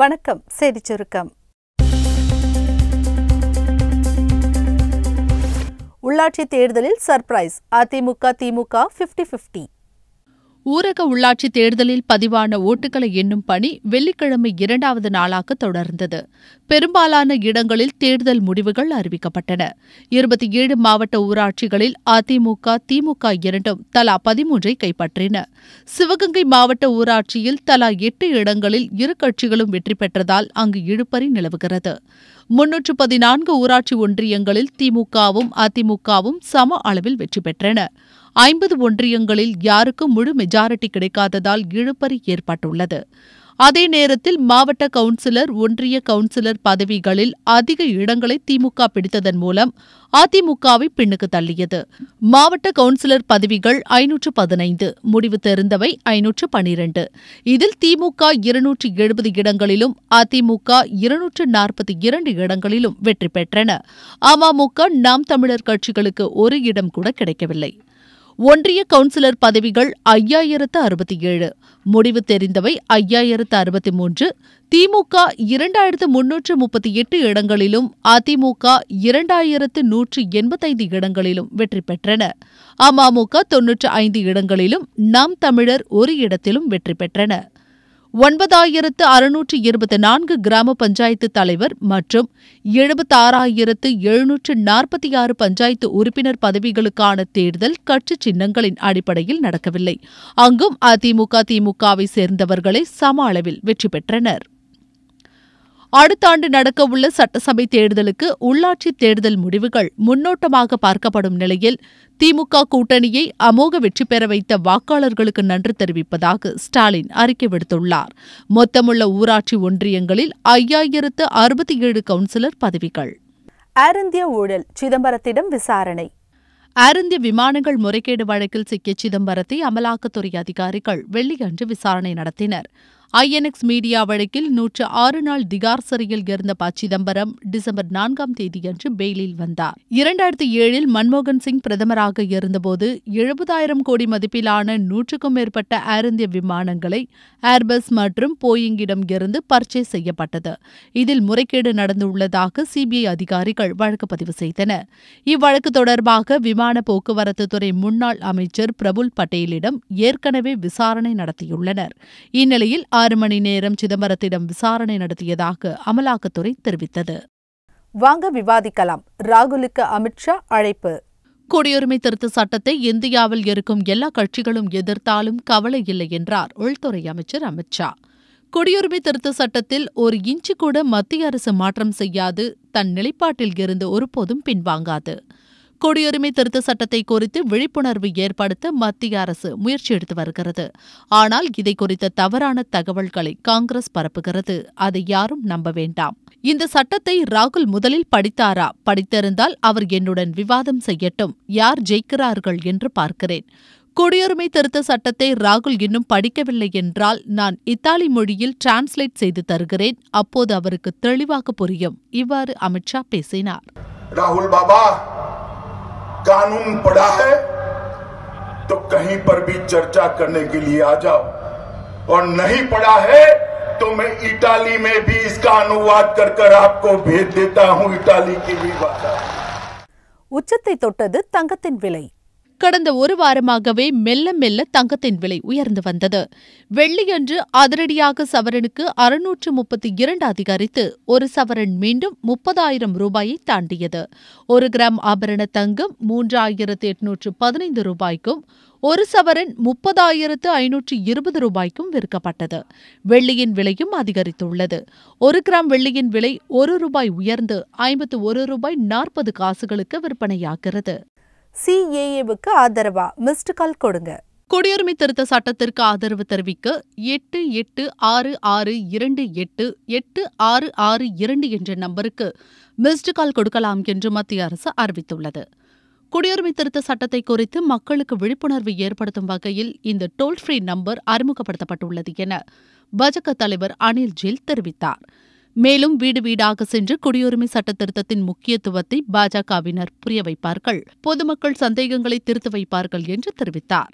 வணக்கம் செய்தி சுருக்கம் உள்ளாட்சி தேர்தலில் surprise AIADMK DMK fifty fifty ஊரக உள்ளாட்சி தேர்தலில் பதிவான ஓட்டுகளை எண்ணும் பணி வெள்ளிக்கிழமை இரண்டாவது நாளாக தொடர்ந்தது பெரும்பாலான இடங்களில் தேர்தல் முடிவுகள் அறிவிக்கப்பட்டன இருபத்தி ஏழு மாவட்ட ஊராட்சிகளில் அதிமுக திமுக இரண்டும் தலா பதிமூன்றை கைப்பற்றின சிவகங்கை மாவட்ட ஊராட்சியில் தலா எட்டு இடங்களில் இரு கட்சிகளும் வெற்றி பெற்றதால் அங்கு இழுபறி நிலவுகிறது முன்னூற்று பதினான்கு ஊராட்சி ஒன்றியங்களில் திமுகவும் அதிமுகவும் சம அளவில் வெற்றி பெற்றன ஐம்பது ஒன்றியங்களில் யாருக்கும் முழு மெஜாரிட்டி கிடைக்காததால் இழுபறி ஏற்பட்டுள்ளது அதே நேரத்தில் மாவட்ட கவுன்சிலர் ஒன்றிய கவுன்சிலர் பதவிகளில் அதிக இடங்களை திமுக பிடித்ததன் மூலம் அதிமுகவை பின்னுக்கு தள்ளியது மாவட்ட கவுன்சிலர் பதவிகள் ஐநூற்று பதினைந்து முடிவு தெரிந்தவை ஐநூற்று பனிரெண்டு இதில் திமுக இருநூற்று எழுபது இடங்களிலும் அதிமுக இருநூற்று நாற்பத்தி இரண்டு இடங்களிலும் வெற்றி பெற்றன அமமுக நாம் தமிழர் கட்சிகளுக்கு ஒரு இடம் கூட கிடைக்கவில்லை ஒன்றிய கவுன்சிலர் பதவிகள் ஐயாயிரத்து அறுபத்தி ஏழு முடிவு தெரிந்தவை ஐயாயிரத்து அறுபத்தி மூன்று திமுக இரண்டாயிரத்து முன்னூற்று முப்பத்தி எட்டு இடங்களிலும் அதிமுக இரண்டாயிரத்து நூற்று எண்பத்தைந்து இடங்களிலும் வெற்றி பெற்றன அமமுக தொன்னூற்று ஐந்து இடங்களிலும் நாம் தமிழர் ஒரு இடத்திலும் வெற்றி பெற்றனர் ஒன்பதாயிரத்து அறுநூற்று இருபத்தி நான்கு கிராம பஞ்சாயத்து தலைவர் மற்றும் எழுபத்தாறாயிரத்து எழுநூற்று நாற்பத்தி ஆறு பஞ்சாயத்து உறுப்பினர் பதவிகளுக்கான தேர்தல் கட்சி சின்னங்களின் அடிப்படையில் நடக்கவில்லை அங்கும் அதிமுக திமுகவை சேர்ந்தவர்களே சம அளவில் வெற்றி பெற்றனர் அடுத்த ஆண்டு நடக்கவுள்ள சட்டசபை தேர்தலுக்கு உள்ளாட்சித் தேர்தல் முடிவுகள் முன்னோட்டமாக பார்க்கப்படும் நிலையில் திமுக கூட்டணியை அமோக வெற்றி பெற வைத்த வாக்காளர்களுக்கு நன்றி தெரிவிப்பதாக ஸ்டாலின் அறிக்கை விடுத்துள்ளார் மொத்தமுள்ள ஊராட்சி ஒன்றியங்களில் ஐயாயிரத்து அறுபத்தி ஏழு கவுன்சிலர் பதவிகள் ஏர் இந்தியா ஊழல் சிதம்பரத்திடம் விசாரணை ஏர் இந்திய விமானங்கள் முறைகேடு வழக்கில் சிக்கிய சிதம்பரத்தை அமலாக்கத்துறை அதிகாரிகள் வெள்ளியன்று விசாரணை நடத்தினர் ஐஎன்எக்ஸ் மீடியா வழக்கில் நூற்று ஆறு நாள் திகார் சிறையில் இருந்த ப சிதம்பரம் டிசம்பர் நான்காம் தேதியன்று பெயிலில் வந்தார் இரண்டாயிரத்தி ஏழில் மன்மோகன் சிங் பிரதமராக இருந்தபோது எழுபதாயிரம் கோடி மதிப்பிலான நூற்றுக்கும் மேற்பட்ட ஏர் இந்திய விமானங்களை ஏர்பஸ் மற்றும் போயிங்கிடம் இருந்து பர்ச்சேஸ் செய்யப்பட்டது இதில் முறைகேடு நடந்துள்ளதாக சிபிஐ அதிகாரிகள் வழக்கு பதிவு செய்தனர் இவ்வழக்கு தொடர்பாக விமான போக்குவரத்து துறை முன்னாள் அமைச்சர் பிரபுல் பட்டேலிடம் ஏற்கனவே விசாரணை நடத்தியுள்ளனர் இந்நிலையில் ஆறு மணி நேரம் சிதம்பரத்திடம் விசாரணை நடத்தியதாக அமலாக்கத்துறை தெரிவித்தது வாங்க விவாதிக்கலாம் ராகுலுக்கு அமித்ஷா அழைப்பு குடியுரிமை திருத்த சட்டத்தை இந்தியாவில் இருக்கும் எல்லா கட்சிகளும் எதிர்த்தாலும் கவலை இல்லை என்றார் உள்துறை அமைச்சர் அமித்ஷா குடியுரிமை திருத்த சட்டத்தில் ஒரு இன்ச்சு கூட மத்திய அரசு மாற்றம் செய்யாது தன் நிலைப்பாட்டில் இருந்து ஒருபோதும் பின்வாங்காது குடியுரிமை திருத்த சட்டத்தை குறித்து விழிப்புணர்வு ஏற்படுத்த மத்திய அரசு முயற்சி எடுத்து வருகிறது ஆனால் இதை குறித்த தவறான தகவல்களை காங்கிரஸ் பரப்புகிறது அதை யாரும் நம்ப வேண்டாம் இந்த சட்டத்தை ராகுல் முதலில் படித்தாரா படித்திருந்தால் அவர் என்னுடன் விவாதம் செய்யட்டும் யார் ஜெயிக்கிறார்கள் என்று பார்க்கிறேன் குடியுரிமை திருத்த சட்டத்தை ராகுல் இன்னும் படிக்கவில்லை என்றால் நான் இத்தாலி மொழியில் டிரான்ஸ்லேட் செய்து தருகிறேன் அப்போது அவருக்கு தெளிவாக புரியும் இவ்வாறு அமித்ஷா பேசினார் ராகுல் பாபா कानून पड़ा है तो कहीं पर भी चर्चा करने के लिए आ जाओ और नहीं पड़ा है तो मैं इटाली में भी इसका अनुवाद कर कर आपको भेज देता हूं इटाली की भी भाषा உச்சத்தை तंगत தங்கத்தின் விலை கடந்த ஒரு வாரமாகவே மெல்ல மெல்ல தங்கத்தின் விலை உயர்ந்து வந்தது வெள்ளியன்று அதிரடியாக சவரனுக்கு அறுநூற்று முப்பத்தி இரண்டு அதிகரித்து ஒரு சவரன் மீண்டும் முப்பதாயிரம் ரூபாயை தாண்டியது ஒரு கிராம் ஆபரண தங்கம் மூன்றாயிரத்து எட்நூற்று பதினைந்து ரூபாய்க்கும் ஒரு சவரன் முப்பதாயிரத்து ஐநூற்று இருபது ரூபாய்க்கும் விற்கப்பட்டது வெள்ளியின் விலையும் அதிகரித்துள்ளது ஒரு கிராம் வெள்ளியின் விலை ஒரு ரூபாய் உயர்ந்து ஐம்பத்து ஒரு ரூபாய் நாற்பது காசுகளுக்கு விற்பனையாகிறது சிஏஏவுக்கு ஆதரவா மிஸ்டு கால் கொடுங்க குடியுரிமை திருத்த சட்டத்திற்கு ஆதரவு தெரிவிக்க எட்டு எட்டு ஆறு ஆறு இரண்டு எட்டு எட்டு ஆறு ஆறு இரண்டு என்ற நம்பருக்கு மிஸ்டு கால் கொடுக்கலாம் என்று மத்திய அரசு அறிவித்துள்ளது குடியுரிமை திருத்த சட்டத்தை குறித்து மக்களுக்கு விழிப்புணர்வு ஏற்படுத்தும் வகையில் இந்த டோல் ஃப்ரீ நம்பர் அறிமுகப்படுத்தப்பட்டுள்ளது என பாஜக தலைவர் அனில் ஜெயில் தெரிவித்தாா் மேலும் வீடு வீடாக சென்று குடியுரிமை சட்ட திருத்தத்தின் முக்கியத்துவத்தை பாஜகவினர் புரிய வைப்பார்கள் பொதுமக்கள் சந்தேகங்களை தீர்த்து வைப்பார்கள் என்று தெரிவித்தார்